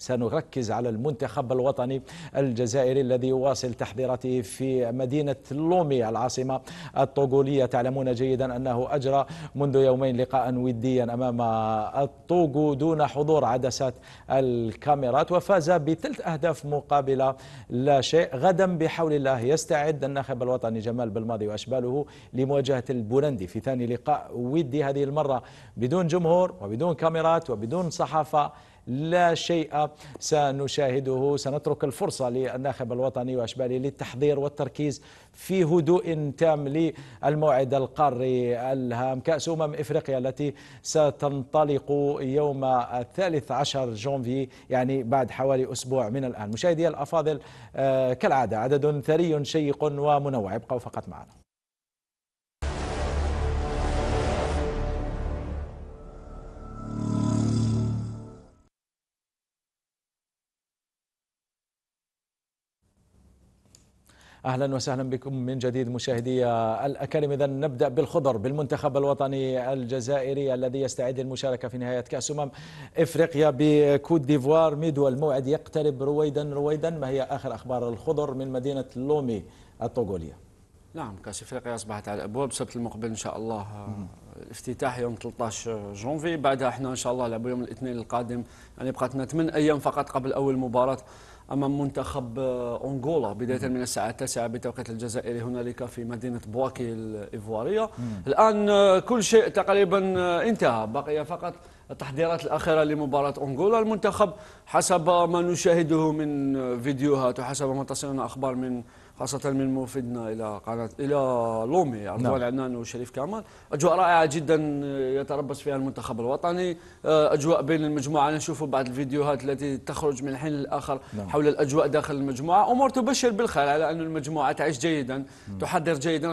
سنركز على المنتخب الوطني الجزائري الذي يواصل تحضيراته في مدينة لومي العاصمة الطوغولية تعلمون جيدا أنه أجرى منذ يومين لقاء وديا أمام الطوغو دون حضور عدسات الكاميرات وفاز بثلاث أهداف مقابلة لا شيء غدا بحول الله يستعد الناخب الوطني جمال بالماضي وأشباله لمواجهة البولندي في ثاني لقاء ودي هذه المرة بدون جمهور وبدون كاميرات وبدون صحافة لا شيء سنشاهده سنترك الفرصة للناخب الوطني وأشباله للتحضير والتركيز في هدوء تام للموعد القاري الهام كأس أمم إفريقيا التي ستنطلق يوم الثالث عشر جونفي يعني بعد حوالي أسبوع من الآن مشاهدي الأفاضل آه، كالعادة عدد ثري شيق ومنوع ابقوا فقط معنا اهلا وسهلا بكم من جديد مشاهدي الاكاديمي اذا نبدا بالخضر بالمنتخب الوطني الجزائري الذي يستعد للمشاركه في نهايه كاس امم افريقيا بكوت ديفوار ميدو الموعد يقترب رويدا رويدا ما هي اخر اخبار الخضر من مدينه لومي الطوغوليه نعم كاس افريقيا اصبحت على الابواب السبت المقبل ان شاء الله آه، الافتتاح يوم 13 جونفي بعدها احنا ان شاء الله لعبوا يوم الاثنين القادم يعني بقات لنا 8 ايام فقط قبل اول مباراه امام منتخب آه، انغولا بدايه من الساعه 9 بتوقيت الجزائري هنالك في مدينه بواكي الايفواريه الان آه، كل شيء تقريبا انتهى بقي فقط التحضيرات الأخيرة لمباراة أنغولا المنتخب حسب ما نشاهده من فيديوهات وحسب ما تصلنا أخبار من خاصة من موفدنا إلى قناة إلى لومي عضوان نعم. عنان وشريف كامل أجواء رائعة جدا آه، يتربص فيها المنتخب الوطني آه، أجواء بين المجموعة نشوفوا بعض الفيديوهات التي تخرج من حين للآخر نعم. حول الأجواء داخل المجموعة أمور تبشر بالخير على أن المجموعة تعيش جيدا نعم. تحضر جيدا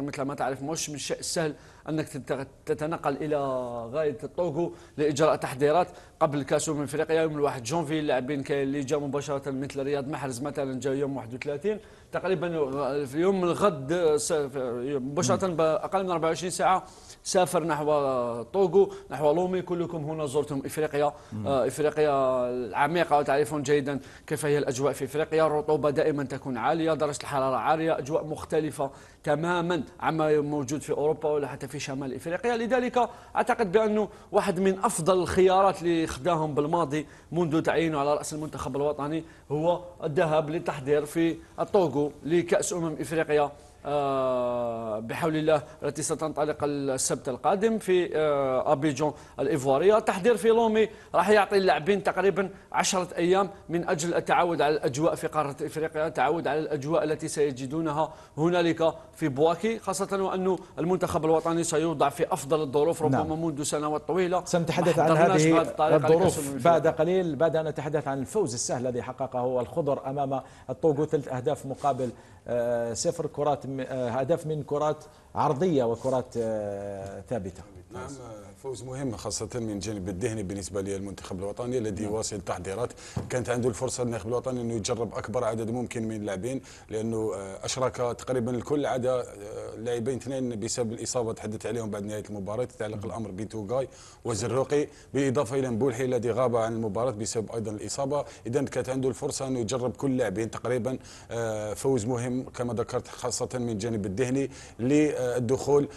مثل ما تعرف مش من الشيء السهل انك تتنقل الى غايه طوغو لاجراء تحضيرات قبل كاس من أمم افريقيا يوم 1 جونفي اللاعبين كاين اللي جا مباشره مثل رياض محرز مثلا جا يوم 31 تقريبا في يوم الغد مباشره باقل من 24 ساعه سافر نحو طوغو نحو لومي كلكم هنا زرتم افريقيا آه، افريقيا العميقه وتعرفون جيدا كيف هي الاجواء في افريقيا الرطوبه دائما تكون عاليه درجه الحراره عاليه اجواء مختلفه تماما عما موجود في اوروبا ولا حتى في شمال افريقيا لذلك اعتقد بانه واحد من افضل الخيارات اللي خداهم بالماضي منذ تعيينه على راس المنتخب الوطني هو الذهاب للتحضير في الطوغو لكاس امم افريقيا آه، بحول الله التي ستنطلق السبت القادم في آه، أبيجون الإيفوارية تحضير في لومي راح يعطي اللاعبين تقريبا عشرة أيام من أجل التعود على الأجواء في قارة إفريقيا التعود على الأجواء التي سيجدونها هنالك في بواكي خاصة وانه المنتخب الوطني سيوضع في أفضل الظروف نعم. ربما نعم. منذ سنوات طويلة سنتحدث عن هذه الظروف بعد قليل بعد أن نتحدث عن الفوز السهل الذي حققه الخضر أمام الطوغو ثلاث أهداف مقابل آه، صفر كرات هدف من كرات عرضيه وكرات آه، ثابته نعم. نعم فوز مهم خاصة من جانب الذهني بالنسبة للمنتخب الوطني الذي يواصل نعم. التحضيرات كانت عنده الفرصة المنتخب الوطني أنه يجرب أكبر عدد ممكن من اللاعبين لأنه آه، أشرك تقريبا الكل عدا آه، لاعبين اثنين بسبب الإصابة تحدث عليهم بعد نهاية المباراة نعم. الأمر بتوغاي وزروقي بالإضافة إلى مبولحي الذي غاب عن المباراة بسبب أيضا الإصابة إذا كانت عنده الفرصة أنه يجرب كل لاعبين تقريبا آه، فوز مهم كما ذكرت خاصة من جانب الذهني للدخول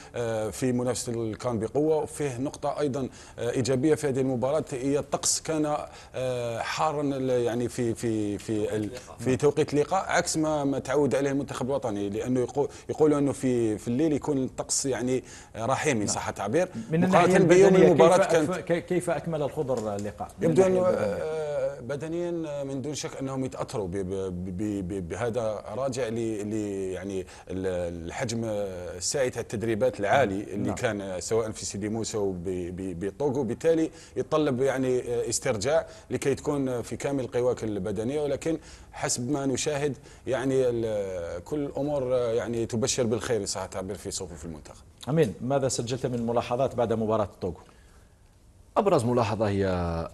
في منافسة الكان بقوة هو فيه نقطة أيضا آه، إيجابية في هذه المباراة هي الطقس كان آه، حارا يعني في في في في توقيت اللقاء عكس ما ما تعود عليه المنتخب الوطني لأنه يقولوا أنه في في الليل يكون الطقس يعني آه، رحيم إن نعم. صح التعبير من مقارنة بيوم المباراة كانت كيف أكمل الخضر اللقاء؟ يبدو أنه بدنيا من دون شك انهم يتاثروا بهذا راجع ل يعني الحجم ساعه التدريبات العالي نعم. اللي نعم. كان سواء في سيدي موسى وبطوغو بالتالي يتطلب يعني استرجاع لكي تكون في كامل قواك البدنيه ولكن حسب ما نشاهد يعني كل الامور يعني تبشر بالخير ان صح التعبير في صفوف المنتخب امين ماذا سجلت من ملاحظات بعد مباراه طوغو أبرز ملاحظة هي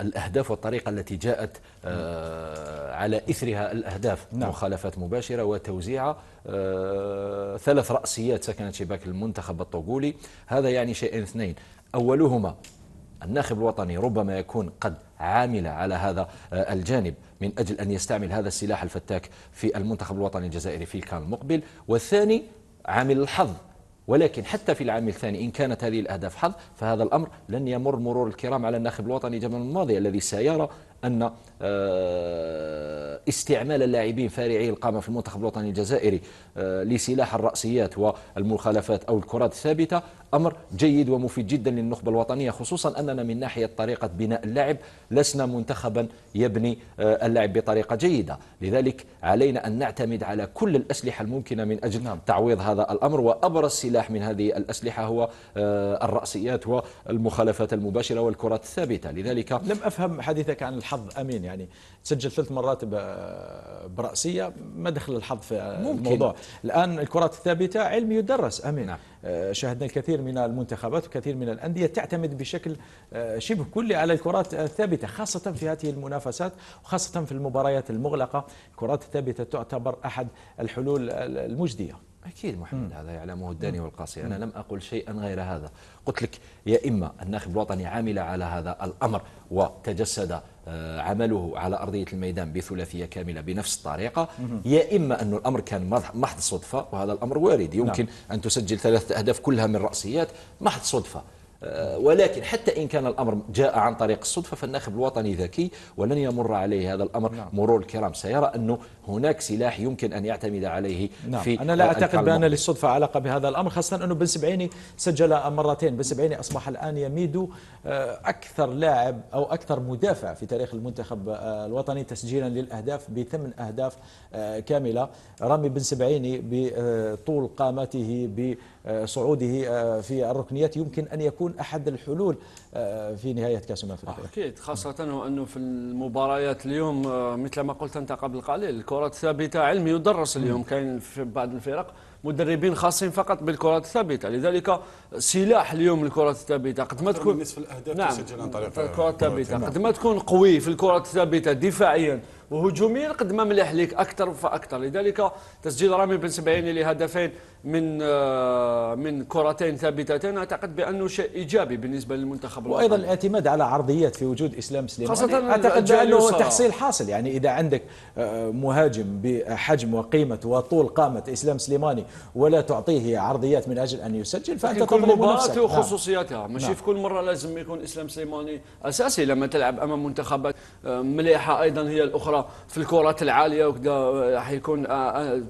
الأهداف والطريقة التي جاءت آه، على إثرها الأهداف نعم. مخالفات مباشرة وتوزيع آه، ثلاث رأسيات سكنت شباك المنتخب الطوغولي هذا يعني شيئين اثنين أولهما الناخب الوطني ربما يكون قد عامل على هذا آه، الجانب من أجل أن يستعمل هذا السلاح الفتاك في المنتخب الوطني الجزائري في كان المقبل والثاني عامل الحظ ولكن حتى في العام الثاني إن كانت هذه الأهداف حظ فهذا الأمر لن يمر مرور الكرام على الناخب الوطني جمال الماضي الذي سيرى أن آه، استعمال اللاعبين فارعي القامة في المنتخب الوطني الجزائري آه، لسلاح الرأسيات والمخالفات أو الكرات الثابتة أمر جيد ومفيد جدا للنخبة الوطنية خصوصا أننا من ناحية طريقة بناء اللعب لسنا منتخبا يبني آه، اللعب بطريقة جيدة لذلك علينا أن نعتمد على كل الأسلحة الممكنة من أجل نعم. تعويض هذا الأمر وأبرز سلاح من هذه الأسلحة هو الرأسيات والمخالفات المباشرة والكرات الثابتة لذلك لم أفهم حديثك عن الحرب حظ امين يعني تسجل ثلاث مرات براسيه ما دخل الحظ في ممكن. الموضوع الان الكرات الثابته علم يدرس امين نعم. آه، شاهدنا الكثير من المنتخبات وكثير من الانديه تعتمد بشكل آه، شبه كلي على الكرات الثابته خاصه في هذه المنافسات وخاصه في المباريات المغلقه الكرات الثابته تعتبر احد الحلول المجديه أكيد محمد هذا يعلمه الداني والقاسي أنا لم أقل شيئا غير هذا قلت لك يا إما الناخب الوطني عمل على هذا الأمر وتجسد آه، عمله على أرضية الميدان بثلاثية كاملة بنفس الطريقة يا إما أن الأمر كان محض صدفة وهذا الأمر وارد يمكن نعم. أن تسجل ثلاثة أهداف كلها من رأسيات محض صدفة آه، ولكن حتى إن كان الأمر جاء عن طريق الصدفة فالناخب الوطني ذكي ولن يمر عليه هذا الأمر نعم. مرور الكرام سيرى أنه هناك سلاح يمكن أن يعتمد عليه نعم. في أنا لا أعتقد بأن للصدفة علاقة بهذا الأمر خاصة أنه بن سبعيني سجل مرتين بن سبعيني أصبح الآن يميد آه، أكثر لاعب أو أكثر مدافع في تاريخ المنتخب آه، الوطني تسجيلا للأهداف بثمن أهداف كاملة رامي بن سبعيني بطول قامته بصعوده في الركنيات يمكن أن يكون احد الحلول آه، في نهايه كاس امم افريقيا. اكيد خاصه وانه في المباريات اليوم آه، مثل ما قلت انت قبل قليل الكره الثابته علم يدرس اليوم كاين في بعض الفرق مدربين خاصين فقط بالكرات الثابته لذلك سلاح اليوم الكرات الثابته قد ما تكون نصف الاهداف نعم. تسجل عن طريق الثابته نعم. قد ما تكون قوي في الكرات الثابته دفاعيا وهجوميا قد ما مليح ليك اكثر فاكثر لذلك تسجيل رامي بن سبعيني لهدفين من آه، من كرتين ثابتتين اعتقد بانه شيء ايجابي بالنسبه للمنتخب وايضا الاعتماد على عرضيات في وجود اسلام سليماني خاصة يعني اعتقد بانه تحصيل حاصل يعني اذا عندك آه، مهاجم بحجم وقيمه وطول قامه اسلام سليماني ولا تعطيه عرضيات من اجل ان يسجل فانت كل مباراه وخصوصياتها ماشي نعم. نعم. في كل مره لازم يكون اسلام سليماني اساسي لما تلعب امام منتخبات آه، مليحه ايضا هي الاخرى اخرى في الكرات العاليه وكذا راح يكون آه، آه،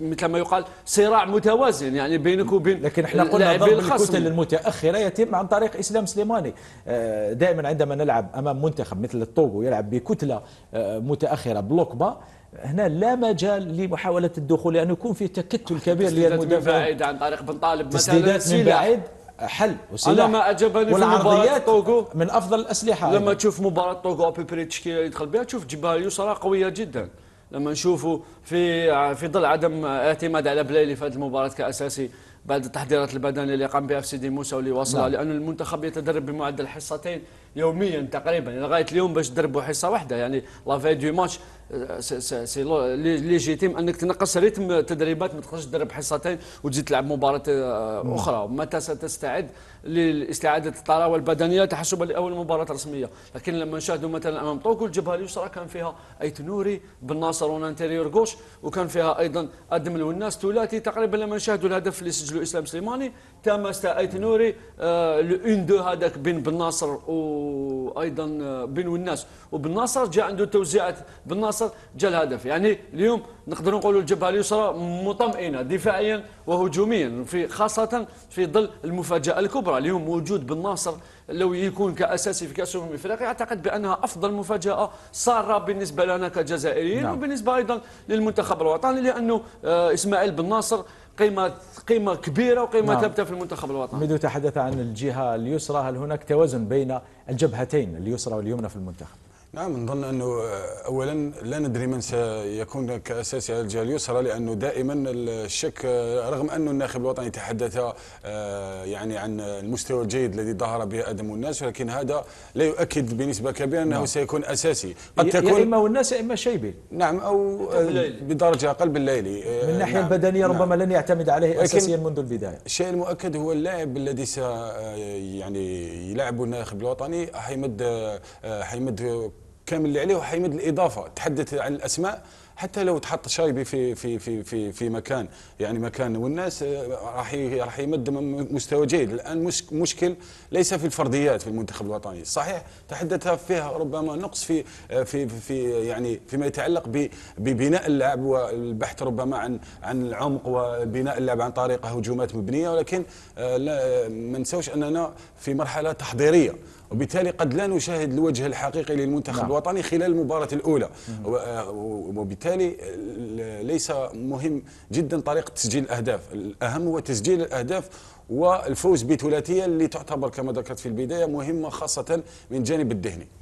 مثل ما يقال صراع متوازن يعني بينك وبين لكن احنا قلنا ضرب الكتل المتاخره يتم عن طريق اسلام سليماني آه، دائما عندما نلعب امام منتخب مثل الطوغو يلعب بكتله متاخره بلوك با هنا لا مجال لمحاوله الدخول لانه يكون في تكتل كبير للمدافع عن طريق بن طالب مثلا تسديدات من بعيد حل وسلاح انا ما عجبني في مباراه طوغو من افضل الاسلحه لما أيضا. تشوف مباراه طوغو ابيبري التشكيله يدخل بها تشوف جبال يسرى قويه جدا لما نشوفه في في ظل عدم اعتماد على بلايلي في هذه المباراه كاساسي بعد التحضيرات البدنيه اللي قام بها في سيدي موسى واللي وصلها نعم. لان المنتخب يتدرب بمعدل حصتين يوميا تقريبا لغايه اليوم باش تدربوا حصه واحده يعني في دو ماتش سي ليجيتيم انك تنقص ريتم تدريبات ما تخرجش تدرب حصتين وتزيد تلعب مباراه آه، اخرى متى ستستعد لاستعاده الطراوه البدنيه تحسبا لاول مباراه رسميه لكن لما نشاهدوا مثلا امام طوكو الجبهه اليسرى كان فيها ايت نوري بن ناصر ونانتيريور غوش وكان فيها ايضا ادم الوناس ثلاثي تقريبا لما نشاهدوا الهدف اللي سجله اسلام سليماني تمس ايت نوري آه، لو اون دو هذاك بين بن ناصر و وايضا آه، بين والناس وبالناصر جاء عنده توزيعات بالناصر جاء الهدف يعني اليوم نقدر نقولوا الجبهه اليسرى مطمئنه دفاعيا وهجوميا في خاصه في ظل المفاجاه الكبرى اليوم وجود بالناصر لو يكون كاساسي في كاس امم افريقيا اعتقد بانها افضل مفاجاه ساره بالنسبه لنا كجزائريين نعم. وبالنسبه ايضا للمنتخب الوطني لانه آه، اسماعيل بن ناصر قيمه قيمه كبيره وقيمه نعم. ثابته في المنتخب الوطني ميدو تحدث عن الجهه اليسرى هل هناك توازن بين الجبهتين اليسرى واليمنى في المنتخب نعم نظن انه اولا لا ندري من سيكون كاساس الجهه اليسرى لانه دائما الشك رغم انه الناخب الوطني تحدث آه، يعني عن المستوى الجيد الذي ظهر به ادم الناس ولكن هذا لا يؤكد بنسبه كبيره انه نعم. سيكون اساسي قد تكون يا اما الناس يا اما شيبي نعم او آه، بدرجه اقل بالليلي آه، من الناحيه نعم. البدنيه نعم. ربما نعم. لن يعتمد عليه اساسيا منذ البدايه الشيء المؤكد هو اللاعب الذي سي يعني يلعب الناخب الوطني حيمد حيمد كامل اللي عليه وحيمد الاضافه تحدث عن الاسماء حتى لو تحط شايبي في في في في في مكان يعني مكان والناس راح راح يمد مستوى جيد الان مشكل ليس في الفرديات في المنتخب الوطني صحيح تحدث فيها ربما نقص في في في يعني فيما يتعلق ببناء اللعب والبحث ربما عن عن العمق وبناء اللعب عن طريق هجومات مبنيه ولكن آه، ما نساوش اننا في مرحله تحضيريه وبالتالي قد لا نشاهد الوجه الحقيقي للمنتخب نعم. الوطني خلال المباراة الأولى آه، وبالتالي ليس مهم جدا طريقة تسجيل الأهداف الأهم هو تسجيل الأهداف والفوز بثلاثية اللي تعتبر كما ذكرت في البداية مهمة خاصة من الجانب الذهني